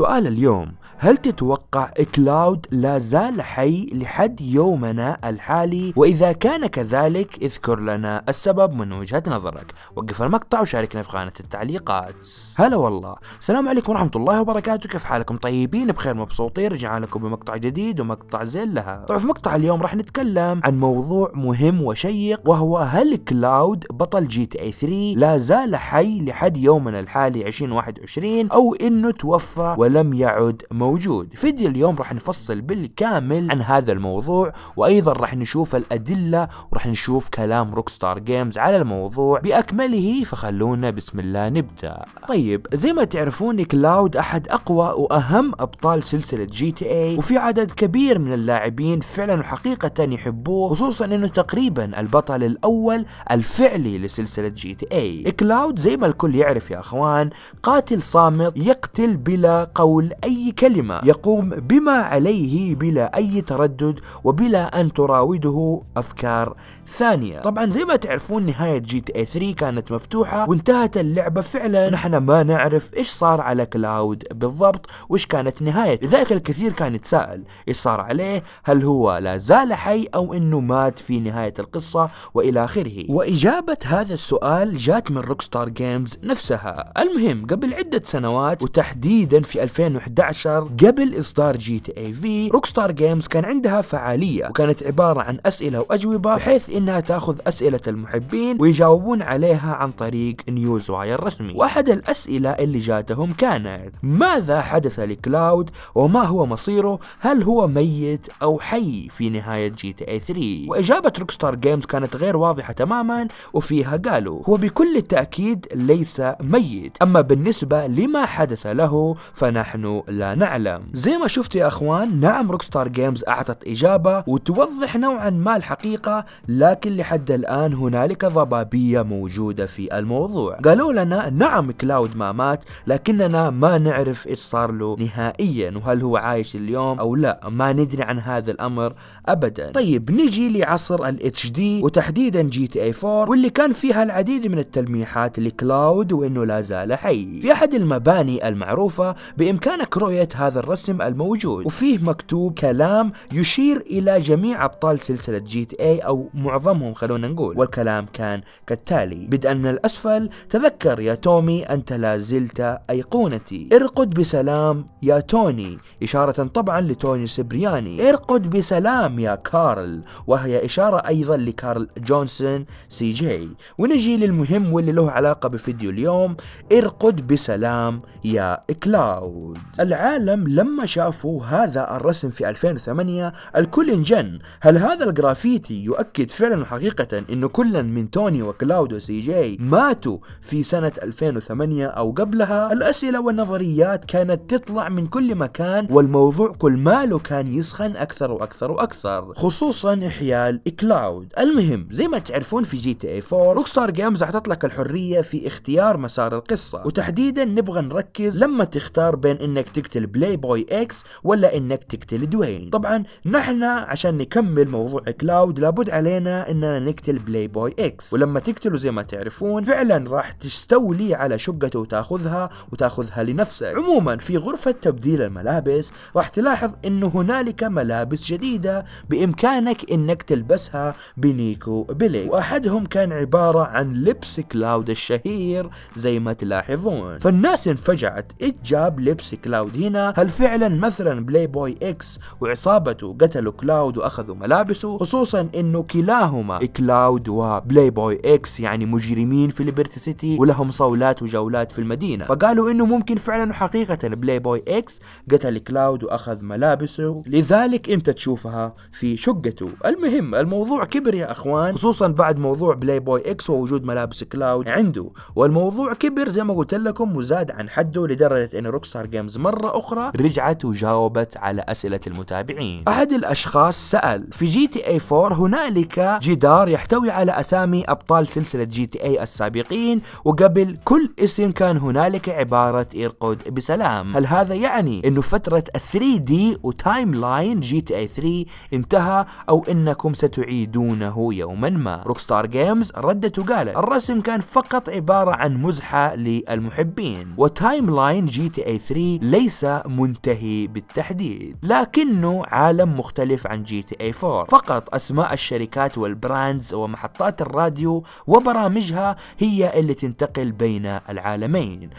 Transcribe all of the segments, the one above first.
سؤال اليوم هل تتوقع كلاود لا زال حي لحد يومنا الحالي وإذا كان كذلك اذكر لنا السبب من وجهة نظرك وقف المقطع وشاركنا في خانة التعليقات هلا والله السلام عليكم ورحمة الله وبركاته كيف حالكم طيبين بخير مبسوطين رجعنا لكم بمقطع جديد ومقطع زين لها طبعا في مقطع اليوم راح نتكلم عن موضوع مهم وشيق وهو هل كلاود بطل جي تي اي 3 لا زال حي لحد يومنا الحالي 2021 او انه توفى ولم يعد موجود فيديو اليوم راح نفصل بالكامل عن هذا الموضوع وايضا راح نشوف الادله وراح نشوف كلام روكستار جيمز على الموضوع باكمله فخلونا بسم الله نبدا طيب زي ما تعرفون كلاود احد اقوى واهم ابطال سلسله جي تي اي وفي عدد كبير من اللاعبين فعلا وحقيقه يحبوه خصوصا انه تقريبا البطل الاول الفعلي لسلسله جي تي اي كلاود زي ما الكل يعرف يا اخوان قاتل صامت يقتل بلا قول أي كلمة يقوم بما عليه بلا أي تردد وبلا أن تراوده أفكار ثانية طبعا زي ما تعرفون نهاية جي تي اي 3 كانت مفتوحة وانتهت اللعبة فعلا نحن ما نعرف ايش صار على كلاود بالضبط وايش كانت نهاية لذلك الكثير كان يتساءل ايش صار عليه هل هو لا زال حي او انه مات في نهاية القصة والى اخره واجابة هذا السؤال جات من روكستار جيمز نفسها المهم قبل عدة سنوات وتحديدا في 2011 قبل إصدار جي تي اي في روك ستار جيمز كان عندها فعالية وكانت عبارة عن أسئلة وأجوبة بحيث إنها تأخذ أسئلة المحبين ويجاوبون عليها عن طريق نيوز واير رسمي وأحد الأسئلة اللي جاتهم كانت ماذا حدث لكلاود وما هو مصيره هل هو ميت أو حي في نهاية جي تي اي 3 وإجابة روك ستار جيمز كانت غير واضحة تماما وفيها قالوا هو بكل التأكيد ليس ميت أما بالنسبة لما حدث له فلا فنحن لا نعلم زي ما شفت يا اخوان نعم روكستار جيمز اعطت اجابة وتوضح نوعا ما الحقيقة لكن لحد الان هنالك ضبابية موجودة في الموضوع قالوا لنا نعم كلاود ما مات لكننا ما نعرف ايش صار له نهائيا وهل هو عايش اليوم او لا ما ندري عن هذا الامر ابدا طيب نجي لعصر الاتش دي وتحديدا جي تي اي 4 واللي كان فيها العديد من التلميحات لكلاود وانه لا زال حي في احد المباني المعروفة بإمكانك رؤية هذا الرسم الموجود وفيه مكتوب كلام يشير إلى جميع أبطال سلسلة جي تي اي أو معظمهم خلونا نقول والكلام كان كالتالي بدءا من الأسفل تذكر يا تومي أنت لا زلت أيقونتي ارقد بسلام يا توني إشارة طبعا لتوني سبرياني ارقد بسلام يا كارل وهي إشارة أيضا لكارل جونسون سي جي ونجي للمهم واللي له علاقة بفيديو اليوم ارقد بسلام يا كلاو داود العالم لما شافوا هذا الرسم في 2008 الكل انجن هل هذا الجرافيتي يؤكد فعلا وحقيقة انه كلا من توني وكلاود وسي جي ماتوا في سنة 2008 او قبلها الاسئلة والنظريات كانت تطلع من كل مكان والموضوع كل ماله كان يسخن اكثر واكثر واكثر خصوصا حيال كلاود المهم زي ما تعرفون في جي تي اي 4 روكستار جيمز اعطت لك الحرية في اختيار مسار القصة وتحديدا نبغى نركز لما تختار بين انك تقتل بلاي بوي اكس ولا انك تقتل دوين طبعا نحن عشان نكمل موضوع كلاود لابد علينا اننا نقتل بلاي بوي اكس ولما تقتله زي ما تعرفون فعلا راح تستولي على شقته وتاخذها وتاخذها لنفسك عموما في غرفة تبديل الملابس راح تلاحظ انه هنالك ملابس جديدة بامكانك انك تلبسها بنيكو بلي واحدهم كان عبارة عن لبس كلاود الشهير زي ما تلاحظون فالناس انفجعت اتجاب جاب لبس كلاود هنا هل فعلا مثلا بلاي بوي اكس وعصابته قتلوا كلاود واخذوا ملابسه خصوصا انه كلاهما كلاود وبلاي بوي اكس يعني مجرمين في ليبرتي سيتي ولهم صولات وجولات في المدينه فقالوا انه ممكن فعلا وحقيقه بلاي بوي اكس قتل كلاود واخذ ملابسه لذلك انت تشوفها في شقته المهم الموضوع كبر يا اخوان خصوصا بعد موضوع بلاي بوي اكس ووجود ملابس كلاود عنده والموضوع كبر زي ما قلت لكم وزاد عن حده لدرجه ان روكسا ستار جيمز مرة أخرى رجعت وجاوبت على أسئلة المتابعين أحد الأشخاص سأل في جي تي اي 4 هنالك جدار يحتوي على أسامي أبطال سلسلة جي تي اي السابقين وقبل كل اسم كان هنالك عبارة إرقد بسلام هل هذا يعني أنه فترة 3 دي وتايم لاين جي تي اي 3 انتهى أو أنكم ستعيدونه يوما ما روكستار جيمز ردت وقالت الرسم كان فقط عبارة عن مزحة للمحبين وتايم لاين جي تي اي 3 3 ليس منتهي بالتحديد لكنه عالم مختلف عن جي تي اي 4 فقط أسماء الشركات والبراندز ومحطات الراديو وبرامجها هي اللي تنتقل بين العالمين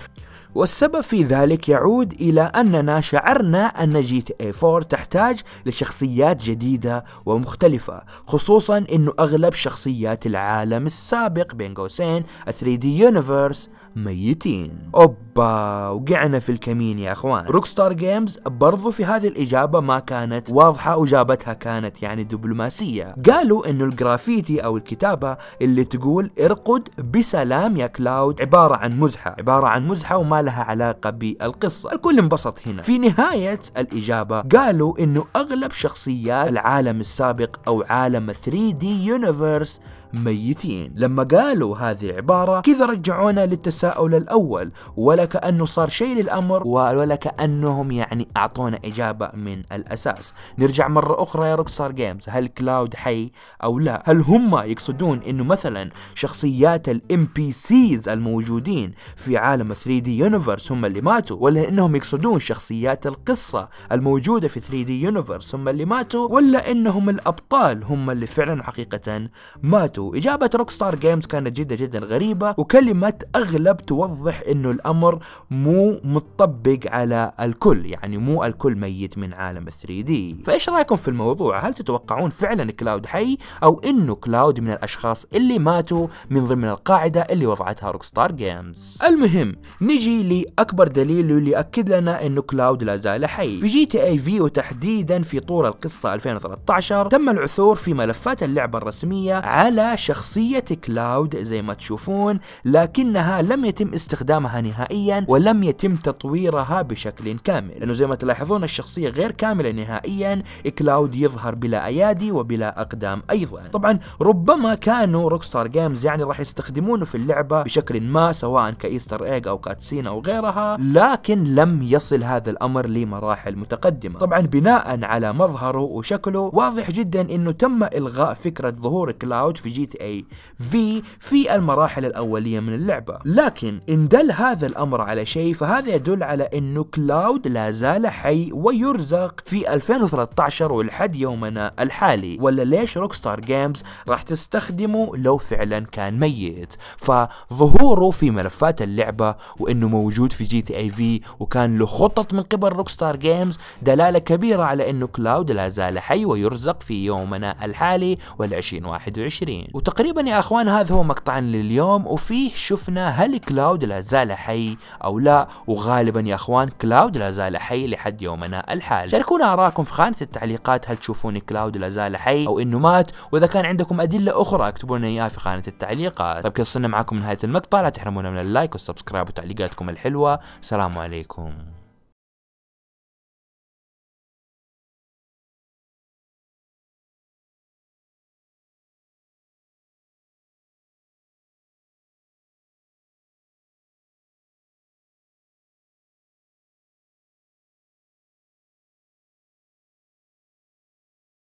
والسبب في ذلك يعود إلى أننا شعرنا أن جي تي اي 4 تحتاج لشخصيات جديدة ومختلفة خصوصا أنه أغلب شخصيات العالم السابق بين قوسين 3 d يونيفرس ميتين أوبا وقعنا في الكمين يا أخوان روكستار جيمز برضو في هذه الإجابة ما كانت واضحة وجابتها كانت يعني دبلوماسية قالوا أنه الجرافيتي أو الكتابة اللي تقول ارقد بسلام يا كلاود عبارة عن مزحة عبارة عن مزحة وما لها علاقة بالقصة الكل انبسط هنا في نهاية الإجابة قالوا أنه أغلب شخصيات العالم السابق أو عالم 3D Universe ميتين لما قالوا هذه العبارة كذا رجعونا للتساؤل الأول ولا كأنه صار شيء للأمر ولا كأنهم يعني أعطونا إجابة من الأساس نرجع مرة أخرى يا روكسار جيمز هل كلاود حي أو لا هل هم يقصدون أنه مثلا شخصيات الام بي سيز الموجودين في عالم 3 دي يونيفرس هم اللي ماتوا ولا أنهم يقصدون شخصيات القصة الموجودة في 3 دي يونيفرس هم اللي ماتوا ولا أنهم الأبطال هم اللي فعلا حقيقة ماتوا اجابته اجابة روكستار جيمز كانت جدا جدا غريبة وكلمة اغلب توضح انه الامر مو متطبق على الكل يعني مو الكل ميت من عالم 3 d فايش رايكم في الموضوع هل تتوقعون فعلا كلاود حي او انه كلاود من الاشخاص اللي ماتوا من ضمن القاعدة اللي وضعتها روكستار جيمز المهم نجي لاكبر دليل اللي أكد لنا انه كلاود لا زال حي في جي تي اي في وتحديدا في طور القصة 2013 تم العثور في ملفات اللعبة الرسمية على شخصية كلاود زي ما تشوفون لكنها لم يتم استخدامها نهائيا ولم يتم تطويرها بشكل كامل لأنه زي ما تلاحظون الشخصية غير كاملة نهائيا كلاود يظهر بلا أيادي وبلا أقدام أيضا طبعا ربما كانوا روكستار جيمز يعني راح يستخدمونه في اللعبة بشكل ما سواء كإيستر إيج أو كاتسين أو غيرها لكن لم يصل هذا الأمر لمراحل متقدمة طبعا بناء على مظهره وشكله واضح جدا أنه تم إلغاء فكرة ظهور كلاود في جي جي تي اي في في المراحل الأولية من اللعبة لكن إن دل هذا الأمر على شيء فهذا يدل على أنه كلاود لا زال حي ويرزق في 2013 ولحد يومنا الحالي ولا ليش روكستار جيمز راح تستخدمه لو فعلا كان ميت فظهوره في ملفات اللعبة وأنه موجود في جي تي اي في وكان له خطط من قبل روكستار جيمز دلالة كبيرة على أنه كلاود لا زال حي ويرزق في يومنا الحالي وال 2021 وتقريبا يا اخوان هذا هو مقطعنا لليوم وفيه شفنا هل كلاود لا زال حي او لا وغالبا يا اخوان كلاود لا زال حي لحد يومنا الحالي شاركونا اراءكم في خانه التعليقات هل تشوفون كلاود لا زال حي او انه مات واذا كان عندكم ادله اخرى اكتبوا لنا اياها في خانه التعليقات طيب كذا وصلنا معكم نهايه المقطع لا تحرمونا من اللايك والسبسكرايب وتعليقاتكم الحلوه سلام عليكم